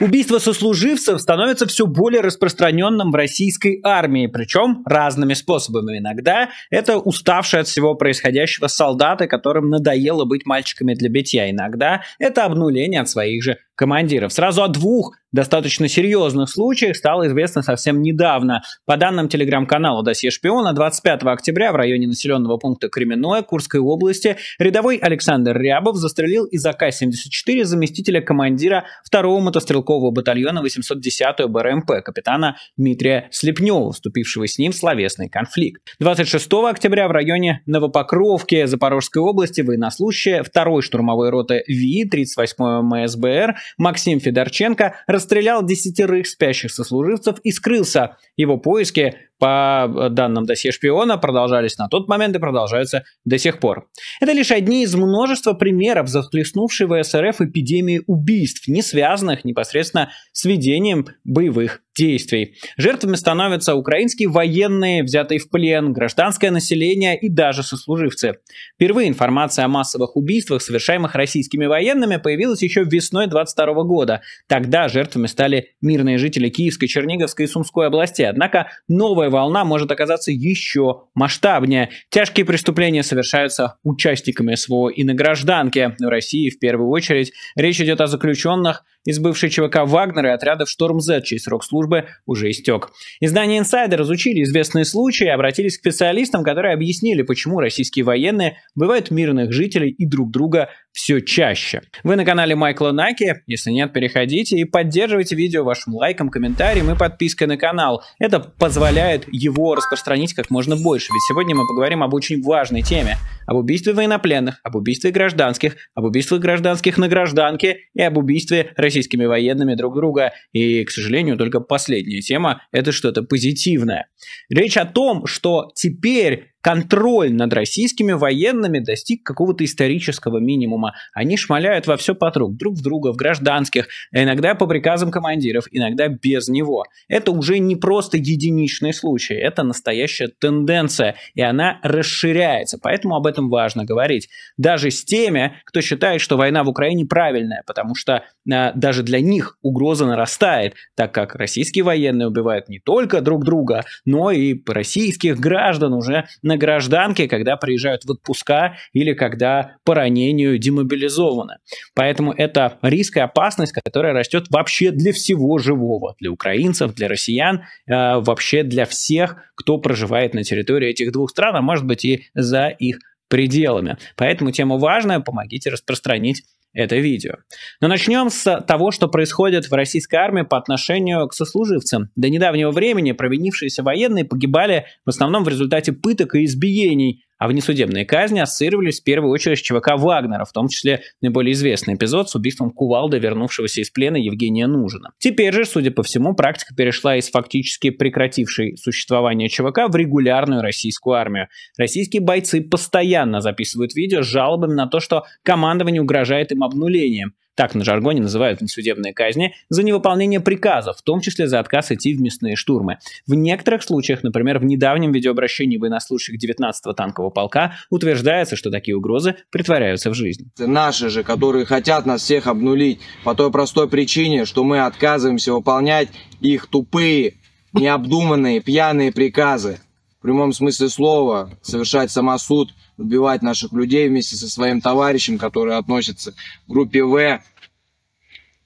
Убийство сослуживцев становится все более распространенным в российской армии, причем разными способами. Иногда это уставшие от всего происходящего солдаты, которым надоело быть мальчиками для битья. Иногда это обнуление от своих же командиров. Сразу о двух достаточно серьезных случаях стало известно совсем недавно. По данным телеграм-канала «Досье шпиона», 25 октября в районе населенного пункта Кременное Курской области рядовой Александр Рябов застрелил из АК-74 заместителя командира 2-го мотострелкового батальона 810-ю БРМП капитана Дмитрия Слепнева, вступившего с ним в словесный конфликт. 26 октября в районе Новопокровки Запорожской области военнослужащие 2-й штурмовой роты ВИИ 38 МСБР Максим Федорченко расстрелял десятерых спящих сослуживцев и скрылся. Его поиски по э, данным досье шпиона продолжались на тот момент и продолжаются до сих пор. Это лишь одни из множества примеров захлестнувшей в СРФ эпидемии убийств, не связанных непосредственно с ведением боевых действий. Жертвами становятся украинские военные, взятые в плен, гражданское население и даже сослуживцы. Впервые информация о массовых убийствах, совершаемых российскими военными, появилась еще весной 22 года. Тогда жертвами стали мирные жители Киевской, Черниговской и Сумской областей. Однако новая волна может оказаться еще масштабнее. Тяжкие преступления совершаются участниками СВО и на гражданке. В России в первую очередь речь идет о заключенных, из бывшей ЧВК Вагнера и отрядов Шторм-З, чей срок службы уже истек. Издание Insider изучили известные случаи и обратились к специалистам, которые объяснили, почему российские военные бывают мирных жителей и друг друга все чаще. Вы на канале Майкла Наки, если нет, переходите и поддерживайте видео вашим лайком, комментарием и подпиской на канал. Это позволяет его распространить как можно больше, ведь сегодня мы поговорим об очень важной теме, об убийстве военнопленных, об убийстве гражданских, об убийстве гражданских на гражданке и об убийстве российских российскими военными друг друга. И, к сожалению, только последняя тема – это что-то позитивное. Речь о том, что теперь контроль над российскими военными достиг какого-то исторического минимума. Они шмаляют во все подруг, друг в друга, в гражданских, иногда по приказам командиров, иногда без него. Это уже не просто единичный случай, это настоящая тенденция, и она расширяется, поэтому об этом важно говорить. Даже с теми, кто считает, что война в Украине правильная, потому что э, даже для них угроза нарастает, так как российские военные убивают не только друг друга, но и российских граждан уже на на гражданке, когда приезжают в отпуска или когда по ранению демобилизованы. Поэтому это риск и опасность, которая растет вообще для всего живого, для украинцев, для россиян, э, вообще для всех, кто проживает на территории этих двух стран, а может быть и за их пределами. Поэтому тема важная, помогите распространить это видео. Но начнем с того, что происходит в российской армии по отношению к сослуживцам. До недавнего времени провинившиеся военные погибали в основном в результате пыток и избиений, а внесудебные казни ассоциировались в первую очередь с ЧВК Вагнера, в том числе наиболее известный эпизод с убийством Кувалда, вернувшегося из плена Евгения Нужина. Теперь же, судя по всему, практика перешла из фактически прекратившей существование ЧВК в регулярную российскую армию. Российские бойцы постоянно записывают видео с жалобами на то, что командование угрожает им обнулением так на жаргоне называют несудебные казни, за невыполнение приказов, в том числе за отказ идти в местные штурмы. В некоторых случаях, например, в недавнем видеообращении военнослужащих 19-го танкового полка утверждается, что такие угрозы притворяются в жизнь. Наши же, которые хотят нас всех обнулить по той простой причине, что мы отказываемся выполнять их тупые, необдуманные, пьяные приказы. В прямом смысле слова совершать самосуд – убивать наших людей вместе со своим товарищем, который относится к группе В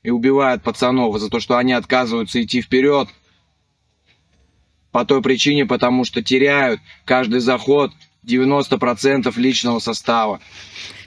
и убивает пацанов за то, что они отказываются идти вперед по той причине, потому что теряют каждый заход – 90% личного состава.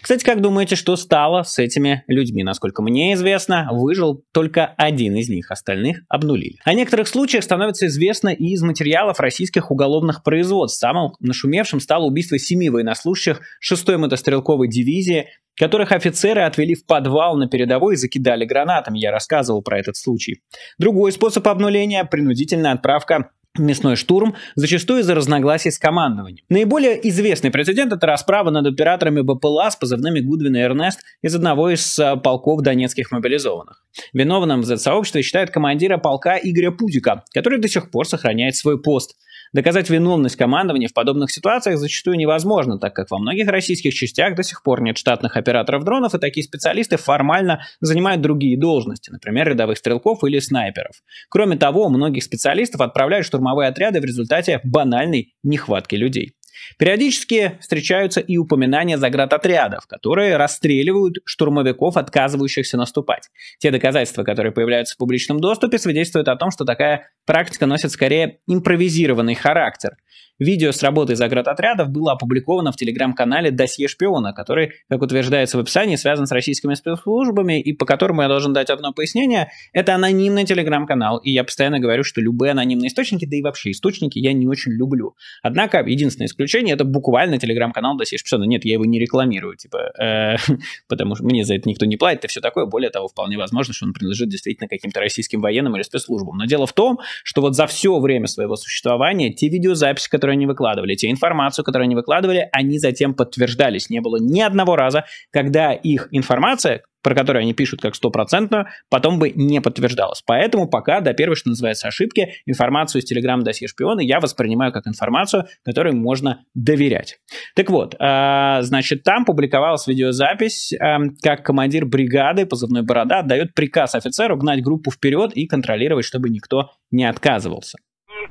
Кстати, как думаете, что стало с этими людьми? Насколько мне известно, выжил только один из них, остальных обнулили. О некоторых случаях становится известно и из материалов российских уголовных производств. Самым нашумевшим стало убийство семи военнослужащих 6-й мотострелковой дивизии, которых офицеры отвели в подвал на передовой и закидали гранатами. Я рассказывал про этот случай. Другой способ обнуления – принудительная отправка мясной штурм, зачастую из-за разногласий с командованием. Наиболее известный прецедент – это расправа над операторами БПЛА с позывными Гудвин и Эрнест из одного из а, полков донецких мобилизованных. Виновным в Z-сообществе считают командира полка Игоря Пудика, который до сих пор сохраняет свой пост. Доказать виновность командования в подобных ситуациях зачастую невозможно, так как во многих российских частях до сих пор нет штатных операторов дронов, и такие специалисты формально занимают другие должности, например, рядовых стрелков или снайперов. Кроме того, многих специалистов отправляют штурмовые отряды в результате банальной нехватки людей. Периодически встречаются и упоминания заградотрядов, которые расстреливают штурмовиков, отказывающихся наступать. Те доказательства, которые появляются в публичном доступе, свидетельствуют о том, что такая практика носит скорее импровизированный характер. Видео с работы заградотрядов было опубликовано в телеграм-канале «Досье шпиона», который, как утверждается в описании, связан с российскими спецслужбами, и по которому я должен дать одно пояснение. Это анонимный телеграм-канал, и я постоянно говорю, что любые анонимные источники, да и вообще источники я не очень люблю. Однако, единственное исключение, это буквально телеграм-канал «Досье шпиона». Нет, я его не рекламирую, типа, э, потому что мне за это никто не платит и все такое. Более того, вполне возможно, что он принадлежит действительно каким-то российским военным или спецслужбам. Но дело в том, что вот за все время своего существования те видеозаписи, которые которые они выкладывали, те информацию, которую они выкладывали, они затем подтверждались. Не было ни одного раза, когда их информация, про которую они пишут как стопроцентную, потом бы не подтверждалась. Поэтому пока до первой, что называется, ошибки, информацию из Telegram досье шпиона я воспринимаю как информацию, которой можно доверять. Так вот, а, значит, там публиковалась видеозапись, а, как командир бригады позывной «Борода» дает приказ офицеру гнать группу вперед и контролировать, чтобы никто не отказывался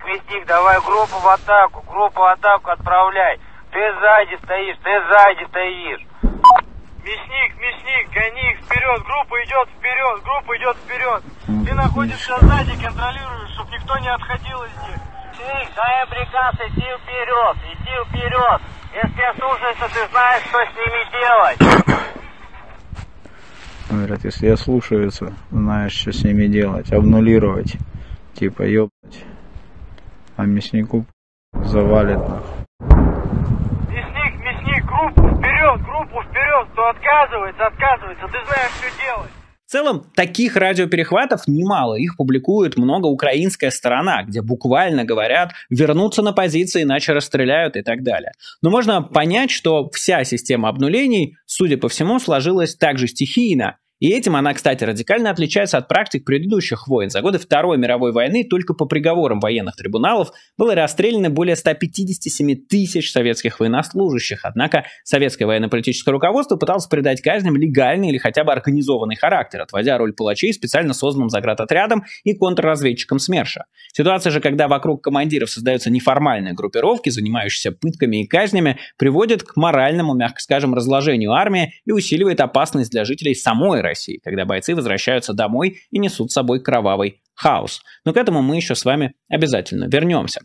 крестик, давай группу в атаку, группу в атаку отправляй. Ты сзади стоишь, ты сзади стоишь. Мясник, мясник, гони их вперед, группа идет вперед, группа идет вперед. Ты находишься сзади, контролируешь, чтобы никто не отходил из них. Мясник, дай приказ иди вперед, иди вперед. Если ослушаешься, ты знаешь, что с ними делать. Говорят, если я слушаются, знаешь, что с ними делать, обнулировать. Типа, ёб а мясников завалит нахуй. Мясник, мясник, группу вперед, группу вперед, кто отказывается, отказывается, ты знаешь, что делать. В целом, таких радиоперехватов немало. Их публикует много украинская сторона, где буквально говорят «вернуться на позиции, иначе расстреляют» и так далее. Но можно понять, что вся система обнулений, судя по всему, сложилась также стихийно, и этим она, кстати, радикально отличается от практик предыдущих войн. За годы Второй мировой войны только по приговорам военных трибуналов было расстреляно более 157 тысяч советских военнослужащих. Однако советское военно-политическое руководство пыталось придать казням легальный или хотя бы организованный характер, отводя роль палачей специально созданным заградотрядом и контрразведчикам СМЕРШа. Ситуация же, когда вокруг командиров создаются неформальные группировки, занимающиеся пытками и казнями, приводит к моральному, мягко скажем, разложению армии и усиливает опасность для жителей самой России, когда бойцы возвращаются домой и несут с собой кровавый хаос. Но к этому мы еще с вами обязательно вернемся.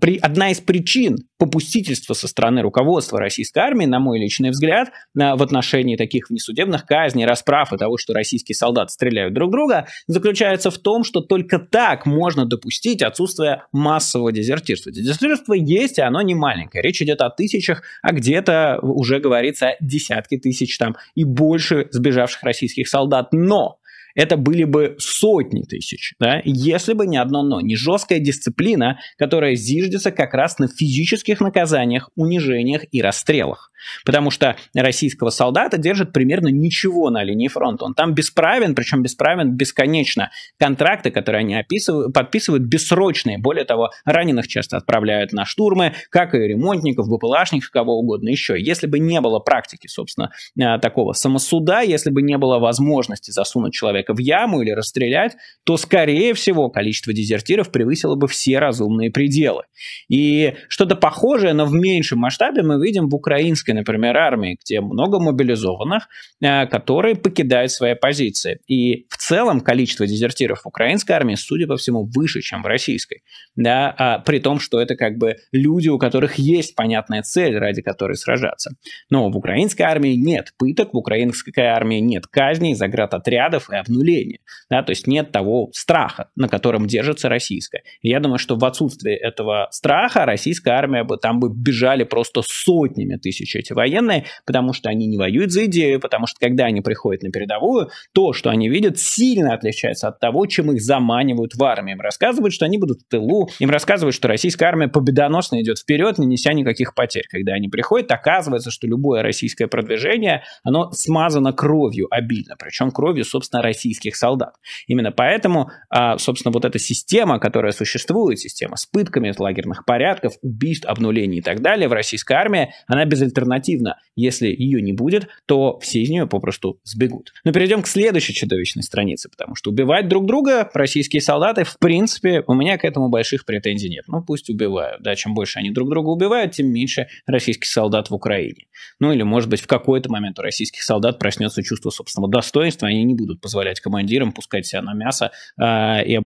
При, одна из причин попустительства со стороны руководства российской армии, на мой личный взгляд, в отношении таких внесудебных казней, расправ и того, что российские солдаты стреляют друг друга, заключается в том, что только так можно допустить отсутствие массового дезертирства. Дезертирство есть, и оно не маленькое. Речь идет о тысячах, а где-то уже говорится о десятке тысяч там и больше сбежавших российских солдат. Но это были бы сотни тысяч, да, если бы не одно но, не жесткая дисциплина, которая зиждется как раз на физических наказаниях, унижениях и расстрелах. Потому что российского солдата держит примерно ничего на линии фронта. Он там бесправен, причем бесправен бесконечно. Контракты, которые они описывают, подписывают, бессрочные. Более того, раненых часто отправляют на штурмы, как и ремонтников, БПЛАшников, кого угодно еще. Если бы не было практики, собственно, э, такого самосуда, если бы не было возможности засунуть человека в яму или расстрелять, то, скорее всего, количество дезертиров превысило бы все разумные пределы. И что-то похожее, но в меньшем масштабе мы видим в украинской например, армии, где много мобилизованных, э, которые покидают свои позиции. И в целом количество дезертиров в украинской армии, судя по всему, выше, чем в российской. Да, а, при том, что это как бы люди, у которых есть понятная цель, ради которой сражаться. Но в украинской армии нет пыток, в украинской армии нет казней, заградотрядов и обнуления. Да, то есть нет того страха, на котором держится российская. И я думаю, что в отсутствии этого страха российская армия бы там бы бежали просто сотнями тысяч эти военные, потому что они не воюют за идею, потому что когда они приходят на передовую, то, что они видят, сильно отличается от того, чем их заманивают в армию. Им рассказывают, что они будут в тылу, им рассказывают, что российская армия победоносно идет вперед, не неся никаких потерь. Когда они приходят, оказывается, что любое российское продвижение, оно смазано кровью обильно, причем кровью, собственно, российских солдат. Именно поэтому, а, собственно, вот эта система, которая существует, система с пытками, лагерных порядков, убийств, обнулений и так далее в российской армии, она безальтернативна Альтернативно, если ее не будет, то все из нее попросту сбегут. Но перейдем к следующей чудовищной странице, потому что убивать друг друга российские солдаты, в принципе, у меня к этому больших претензий нет. Ну, пусть убивают. Да, чем больше они друг друга убивают, тем меньше российских солдат в Украине. Ну, или, может быть, в какой-то момент у российских солдат проснется чувство собственного достоинства, они не будут позволять командирам пускать себя на мясо э, и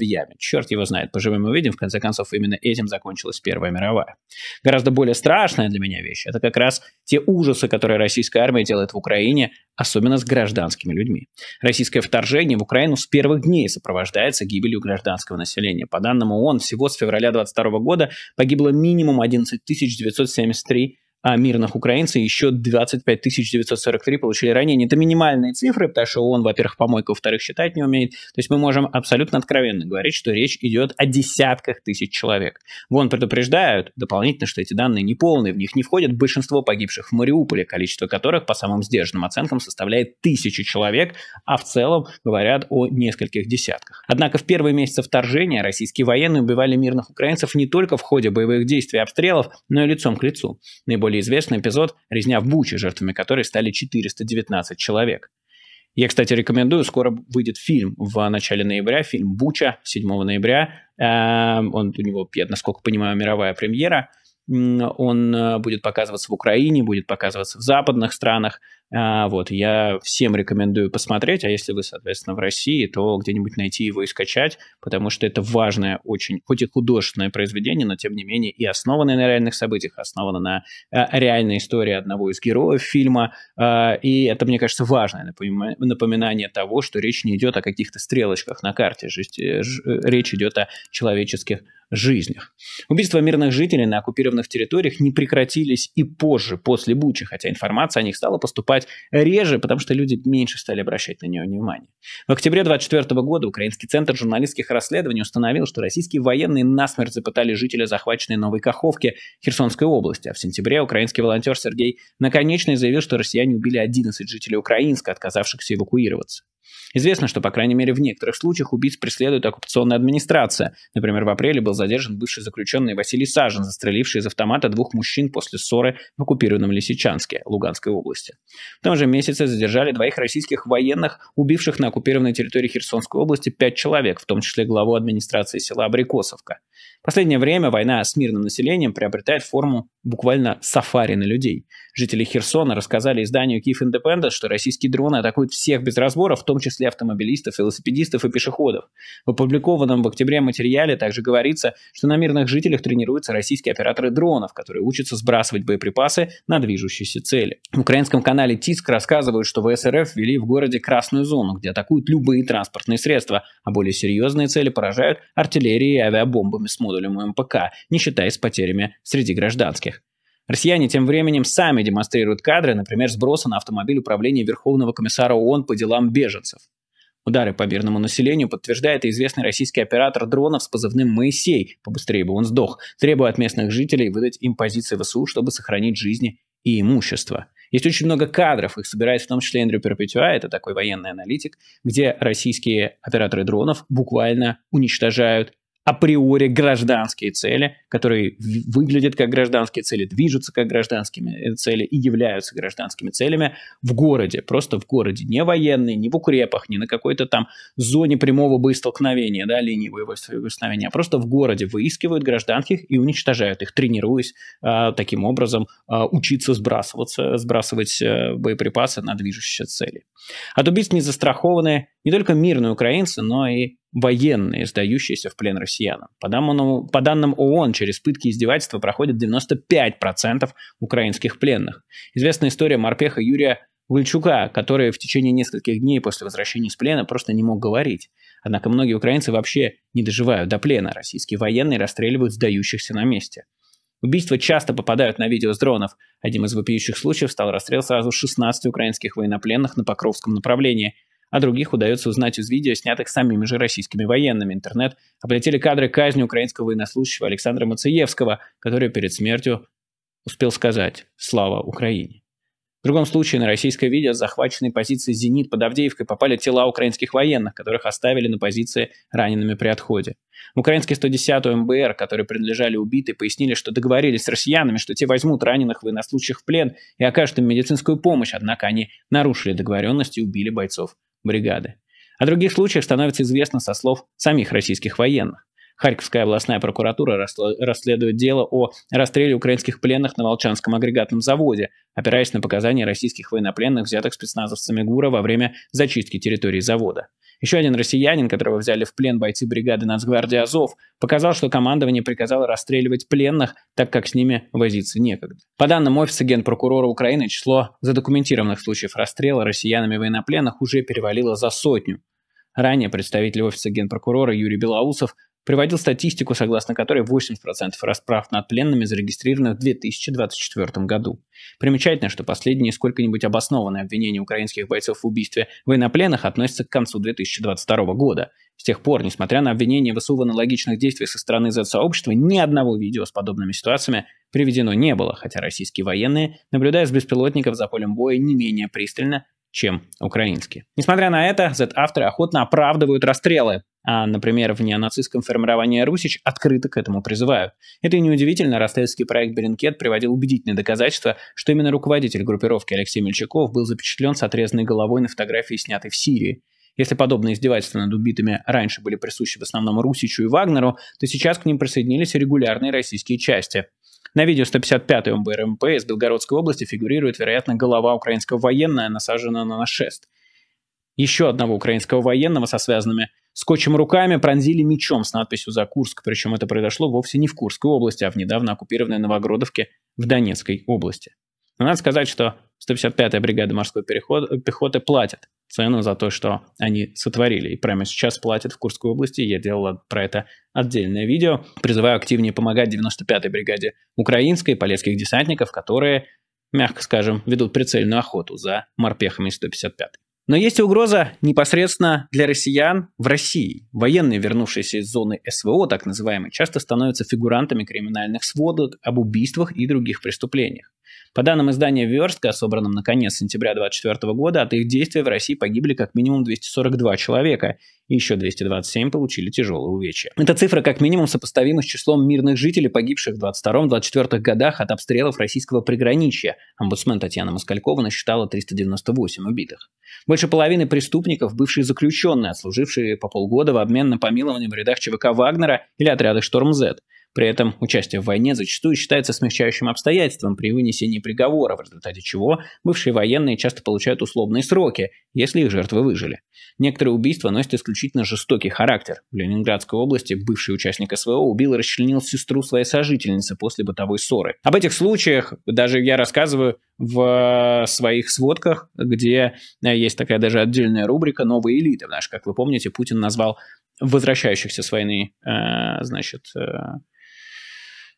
ветвями. Черт его знает, поживем увидим. В конце концов, именно этим закончилась Первая мировая. Гораздо более страшная для меня вещь – это как раз те ужасы, которые российская армия делает в Украине, особенно с гражданскими людьми. Российское вторжение в Украину с первых дней сопровождается гибелью гражданского населения. По данным ООН, всего с февраля 22 года погибло минимум 11 973 а мирных украинцев еще 25 943 получили ранения. Это минимальные цифры, потому что он, во-первых, помойка, во-вторых, считать не умеет. То есть мы можем абсолютно откровенно говорить, что речь идет о десятках тысяч человек. Вон предупреждают дополнительно, что эти данные неполные, в них не входят большинство погибших в Мариуполе, количество которых, по самым сдержанным оценкам, составляет тысячи человек, а в целом говорят о нескольких десятках. Однако в первые месяцы вторжения российские военные убивали мирных украинцев не только в ходе боевых действий и обстрелов, но и лицом к лицу. Наиболее наиболее известный эпизод – резня в Буче, жертвами которой стали 419 человек. Я, кстати, рекомендую, скоро выйдет фильм в начале ноября, фильм «Буча» 7 ноября. Эм, он, у него, я, насколько понимаю, мировая премьера. Он э, будет показываться в Украине, будет показываться в западных странах. А, вот, я всем рекомендую посмотреть, а если вы, соответственно, в России, то где-нибудь найти его и скачать, потому что это важное очень, хоть и художественное произведение, но тем не менее и основанное на реальных событиях, основано на а, реальной истории одного из героев фильма. А, и это, мне кажется, важное напоминание того, что речь не идет о каких-то стрелочках на карте, э, э, речь идет о человеческих жизнях. Убийства мирных жителей на оккупированных территориях не прекратились и позже, после Бучи, хотя информация о них стала поступать реже, потому что люди меньше стали обращать на нее внимание. В октябре 24 года Украинский центр журналистских расследований установил, что российские военные насмерть запытали жителя захваченной Новой Каховки Херсонской области, а в сентябре украинский волонтер Сергей Наконечный заявил, что россияне убили 11 жителей Украинска, отказавшихся эвакуироваться. Известно, что, по крайней мере, в некоторых случаях убийц преследует оккупационная администрация. Например, в апреле был задержан бывший заключенный Василий Сажин, застреливший из автомата двух мужчин после ссоры в оккупированном Лисичанске, Луганской области. В том же месяце задержали двоих российских военных, убивших на оккупированной территории Херсонской области пять человек, в том числе главу администрации села Абрикосовка последнее время война с мирным населением приобретает форму буквально сафари на людей. Жители Херсона рассказали изданию Киев Independent, что российские дроны атакуют всех без разбора, в том числе автомобилистов, велосипедистов и пешеходов. В опубликованном в октябре материале также говорится, что на мирных жителях тренируются российские операторы дронов, которые учатся сбрасывать боеприпасы на движущиеся цели. В украинском канале ТИСК рассказывают, что ВСРФ ввели в городе красную зону, где атакуют любые транспортные средства, а более серьезные цели поражают артиллерией и авиабомбами с модулем МПК, не считаясь потерями среди гражданских. Россияне тем временем сами демонстрируют кадры, например, сброса на автомобиль управления Верховного комиссара ООН по делам беженцев. Удары по мирному населению подтверждает и известный российский оператор дронов с позывным «Моисей», побыстрее бы он сдох, требуя от местных жителей выдать им позиции ВСУ, чтобы сохранить жизни и имущество. Есть очень много кадров, их собирает в том числе Эндрю Перпетюа, это такой военный аналитик, где российские операторы дронов буквально уничтожают априори гражданские цели, которые выглядят как гражданские цели, движутся как гражданскими э, цели и являются гражданскими целями в городе, просто в городе, не военные, не в укрепах, не на какой-то там зоне прямого боестолкновения, да, линии боевого столкновения, а просто в городе выискивают гражданских и уничтожают их, тренируясь э, таким образом э, учиться сбрасываться, сбрасывать э, боеприпасы на движущиеся цели. От убийств не не только мирные украинцы, но и военные, сдающиеся в плен россиянам. По данным, по данным ООН, через пытки и издевательства проходит 95% украинских пленных. Известна история морпеха Юрия Вальчука, который в течение нескольких дней после возвращения с плена просто не мог говорить. Однако многие украинцы вообще не доживают до плена. Российские военные расстреливают сдающихся на месте. Убийства часто попадают на видео с дронов. Один из вопиющих случаев стал расстрел сразу 16 украинских военнопленных на Покровском направлении – а других удается узнать из видео, снятых самими же российскими военными. Интернет облетели кадры казни украинского военнослужащего Александра Мацеевского, который перед смертью успел сказать «Слава Украине». В другом случае на российское видео с захваченной позиции «Зенит» под Авдеевкой попали тела украинских военных, которых оставили на позиции ранеными при отходе. Украинские 110 МБР, которые принадлежали убитой, пояснили, что договорились с россиянами, что те возьмут раненых военнослужащих в плен и окажут им медицинскую помощь, однако они нарушили договоренность и убили бойцов бригады. О других случаях становится известно со слов самих российских военных. Харьковская областная прокуратура расследует дело о расстреле украинских пленных на Волчанском агрегатном заводе, опираясь на показания российских военнопленных, взятых спецназовцами ГУРа во время зачистки территории завода. Еще один россиянин, которого взяли в плен бойцы бригады Нацгвардии Азов, показал, что командование приказало расстреливать пленных, так как с ними возиться некогда. По данным Офиса Генпрокурора Украины, число задокументированных случаев расстрела россиянами военнопленных уже перевалило за сотню. Ранее представитель Офиса Генпрокурора Юрий Белоусов приводил статистику, согласно которой 80% расправ над пленными зарегистрировано в 2024 году. Примечательно, что последние сколько-нибудь обоснованные обвинения украинских бойцов в убийстве военнопленных относятся к концу 2022 года. С тех пор, несмотря на обвинения в СУ в аналогичных действиях со стороны Z-сообщества, ни одного видео с подобными ситуациями приведено не было, хотя российские военные, наблюдая с беспилотников за полем боя, не менее пристально чем украинские. Несмотря на это, Z-авторы охотно оправдывают расстрелы а, например, в неонацистском формировании Русич, открыто к этому призывают. Это и неудивительно, раз тестовский проект Беренкет приводил убедительные доказательства, что именно руководитель группировки Алексей Мельчаков был запечатлен с отрезанной головой на фотографии, снятой в Сирии. Если подобные издевательства над убитыми раньше были присущи в основном Русичу и Вагнеру, то сейчас к ним присоединились регулярные российские части. На видео 155 МБРМП из Белгородской области фигурирует, вероятно, голова украинского военного, насаженная на нашест. Еще одного украинского военного со связанными скотчем руками пронзили мечом с надписью «За Курск», причем это произошло вовсе не в Курской области, а в недавно оккупированной Новогродовке в Донецкой области. Но надо сказать, что 155-я бригада морской пехоты платит цену за то, что они сотворили. И прямо сейчас платят в Курской области. Я делал про это отдельное видео. Призываю активнее помогать 95-й бригаде украинской полецких десантников, которые, мягко скажем, ведут прицельную охоту за морпехами 155-й. Но есть и угроза непосредственно для россиян в России. Военные, вернувшиеся из зоны СВО, так называемые, часто становятся фигурантами криминальных сводок об убийствах и других преступлениях. По данным издания «Верстка», собранным на конец сентября 2024 года, от их действий в России погибли как минимум 242 человека, и еще 227 получили тяжелые увечья. Эта цифра как минимум сопоставима с числом мирных жителей, погибших в 22-24 годах от обстрелов российского приграничья. Омбудсмен Татьяна Москалькова насчитала 398 убитых. Больше половины преступников – бывшие заключенные, отслужившие по полгода в обмен на помилование в рядах ЧВК «Вагнера» или отряда «Шторм-З». При этом участие в войне зачастую считается смягчающим обстоятельством при вынесении приговора, в результате чего бывшие военные часто получают условные сроки, если их жертвы выжили. Некоторые убийства носят исключительно жестокий характер. В Ленинградской области бывший участник СВО убил и расчленил сестру своей сожительницы после бытовой ссоры. Об этих случаях даже я рассказываю в э, своих сводках, где э, есть такая даже отдельная рубрика «Новые элиты». Знаешь, как вы помните, Путин назвал возвращающихся с войны, э, значит,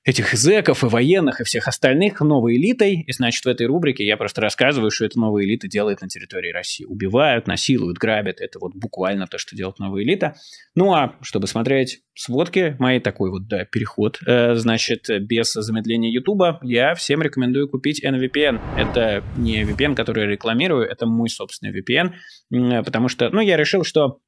этих зэков и военных и всех остальных новой элитой. И значит, в этой рубрике я просто рассказываю, что эта новая элита делает на территории России. Убивают, насилуют, грабят. Это вот буквально то, что делает новая элита. Ну а чтобы смотреть сводки мои, такой вот, да, переход, э, значит, без замедления Ютуба, я всем рекомендую купить NVPN. Это не VPN, который я рекламирую, это мой собственный VPN, потому что, ну, я решил, что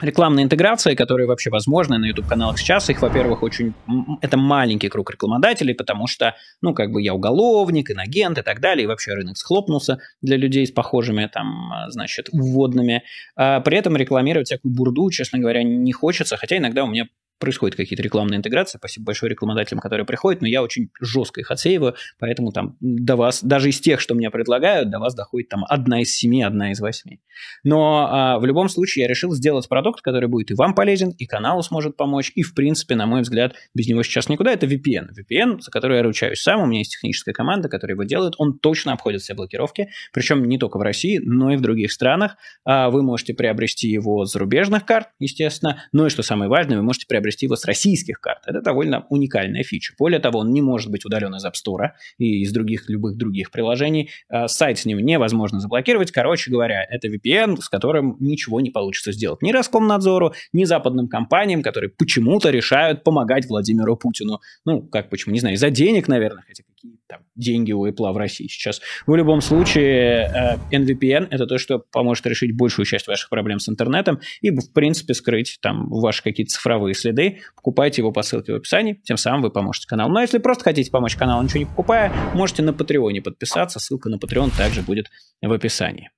рекламные интеграции, которые вообще возможны на YouTube-каналах сейчас. Их, во-первых, очень... Это маленький круг рекламодателей, потому что, ну, как бы я уголовник, иногент и так далее, и вообще рынок схлопнулся для людей с похожими, там, а, значит, вводными. А при этом рекламировать всякую бурду, честно говоря, не хочется, хотя иногда у меня происходит какие-то рекламные интеграции. Спасибо большое рекламодателям, которые приходят, но я очень жестко их отсеиваю, поэтому там до вас, даже из тех, что мне предлагают, до вас доходит там одна из семи, одна из восьми. Но а, в любом случае я решил сделать продукт, который будет и вам полезен, и каналу сможет помочь, и в принципе, на мой взгляд, без него сейчас никуда. Это VPN. VPN, за который я ручаюсь сам, у меня есть техническая команда, которая его делает, он точно обходит все блокировки, причем не только в России, но и в других странах. А, вы можете приобрести его с зарубежных карт, естественно, но ну и что самое важное, вы можете приобрести его с российских карт. Это довольно уникальная фича. Более того, он не может быть удален из App Store и из других любых других приложений. А, сайт с ним невозможно заблокировать. Короче говоря, это VPN, с которым ничего не получится сделать. Ни Роскомнадзору, ни западным компаниям, которые почему-то решают помогать Владимиру Путину. Ну, как почему, не знаю, из-за денег, наверное, хотя какие там деньги у Apple в России сейчас. В любом случае, NVPN а, — это то, что поможет решить большую часть ваших проблем с интернетом и, в принципе, скрыть там ваши какие-то цифровые следы среды, покупайте его по ссылке в описании, тем самым вы поможете каналу. Но ну, а если просто хотите помочь каналу, ничего не покупая, можете на Патреоне подписаться, ссылка на Patreon также будет в описании.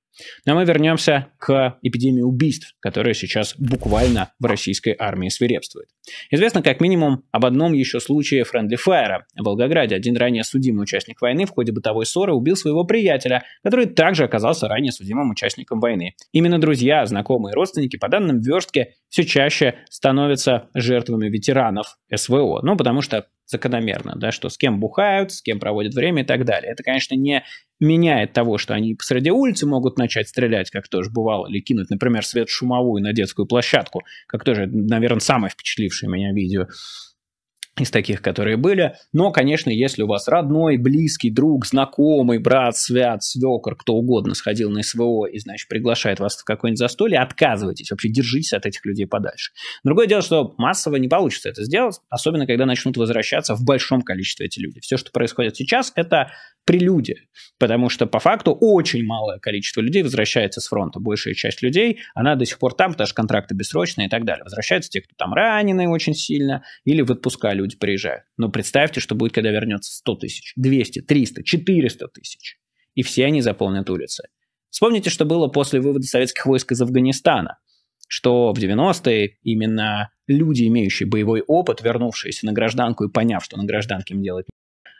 Но мы вернемся к эпидемии убийств, которая сейчас буквально в российской армии свирепствует. Известно как минимум об одном еще случае френдли Fire. В Волгограде один ранее судимый участник войны в ходе бытовой ссоры убил своего приятеля, который также оказался ранее судимым участником войны. Именно друзья, знакомые родственники, по данным верстки, все чаще становятся жертвами ветеранов СВО. Ну, потому что закономерно, да, что с кем бухают, с кем проводят время и так далее. Это, конечно, не меняет того, что они посреди улицы могут начать стрелять, как тоже бывало, или кинуть, например, свет шумовую на детскую площадку, как тоже, наверное, самое впечатлившее меня видео из таких, которые были. Но, конечно, если у вас родной, близкий, друг, знакомый, брат, свят, свекор, кто угодно сходил на СВО и, значит, приглашает вас в какой нибудь застолье, отказывайтесь, вообще держитесь от этих людей подальше. Другое дело, что массово не получится это сделать, особенно когда начнут возвращаться в большом количестве эти люди. Все, что происходит сейчас, это прелюдия, потому что по факту очень малое количество людей возвращается с фронта. Большая часть людей, она до сих пор там, потому что контракты бессрочные и так далее. Возвращаются те, кто там ранены очень сильно, или в отпуска люди приезжают. Но представьте, что будет, когда вернется 100 тысяч, 200, 300, 400 тысяч. И все они заполнят улицы. Вспомните, что было после вывода советских войск из Афганистана что в 90-е именно люди, имеющие боевой опыт, вернувшиеся на гражданку и поняв, что на гражданке им делать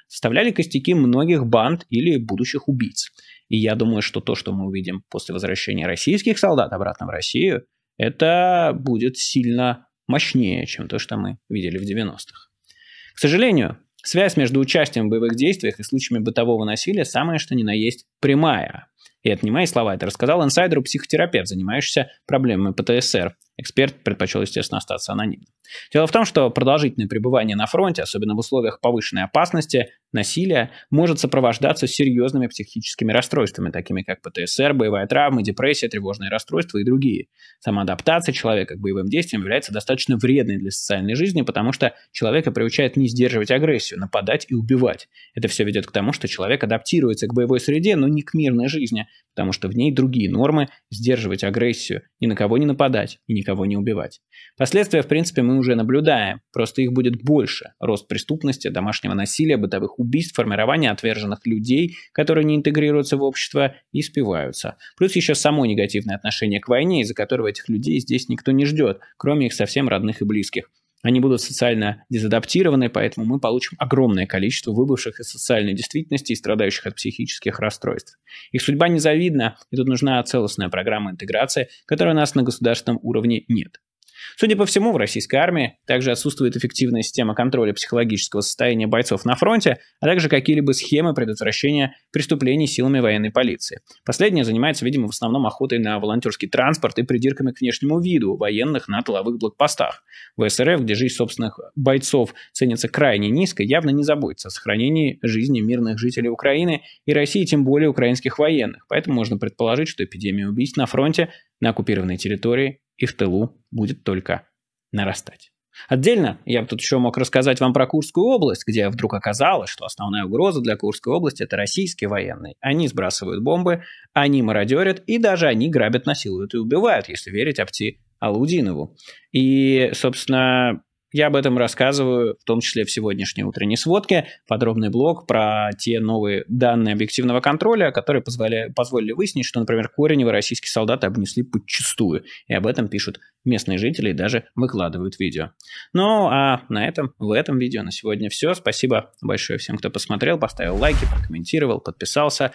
составляли костяки многих банд или будущих убийц. И я думаю, что то, что мы увидим после возвращения российских солдат обратно в Россию, это будет сильно мощнее, чем то, что мы видели в 90-х. К сожалению, связь между участием в боевых действиях и случаями бытового насилия самое что ни на есть прямая. И это не мои слова, это рассказал инсайдеру психотерапевт, занимающийся проблемами ПТСР Эксперт предпочел, естественно, остаться анонимным. Дело в том, что продолжительное пребывание на фронте, особенно в условиях повышенной опасности, насилия может сопровождаться серьезными психическими расстройствами, такими как ПТСР, боевая травма, депрессия, тревожные расстройства и другие. Самоадаптация человека к боевым действиям является достаточно вредной для социальной жизни, потому что человека приучает не сдерживать агрессию, нападать и убивать. Это все ведет к тому, что человек адаптируется к боевой среде, но не к мирной жизни, потому что в ней другие нормы – сдерживать агрессию, ни на кого не нападать и никого не убивать. Последствия, в принципе, мы уже наблюдаем, просто их будет больше – рост преступности, домашнего насилия, бытовых убийств убийств, формирования отверженных людей, которые не интегрируются в общество и спиваются. Плюс еще само негативное отношение к войне, из-за которого этих людей здесь никто не ждет, кроме их совсем родных и близких. Они будут социально дезадаптированы, поэтому мы получим огромное количество выбывших из социальной действительности и страдающих от психических расстройств. Их судьба незавидна, и тут нужна целостная программа интеграции, которой у нас на государственном уровне нет. Судя по всему, в российской армии также отсутствует эффективная система контроля психологического состояния бойцов на фронте, а также какие-либо схемы предотвращения преступлений силами военной полиции. Последняя занимается, видимо, в основном охотой на волонтерский транспорт и придирками к внешнему виду военных на тыловых блокпостах. В СРФ, где жизнь собственных бойцов ценится крайне низко, явно не заботится о сохранении жизни мирных жителей Украины и России, тем более украинских военных. Поэтому можно предположить, что эпидемия убийств на фронте на оккупированной территории и в тылу будет только нарастать. Отдельно я бы тут еще мог рассказать вам про Курскую область, где вдруг оказалось, что основная угроза для Курской области – это российские военные. Они сбрасывают бомбы, они мародерят и даже они грабят, насилуют и убивают, если верить Апти Алудинову. И, собственно, я об этом рассказываю, в том числе в сегодняшней утренней сводке, подробный блог про те новые данные объективного контроля, которые позволяли, позволили выяснить, что, например, Коренева российские солдаты обнесли подчистую, и об этом пишут местные жители и даже выкладывают видео. Ну, а на этом, в этом видео на сегодня все. Спасибо большое всем, кто посмотрел, поставил лайки, прокомментировал, подписался.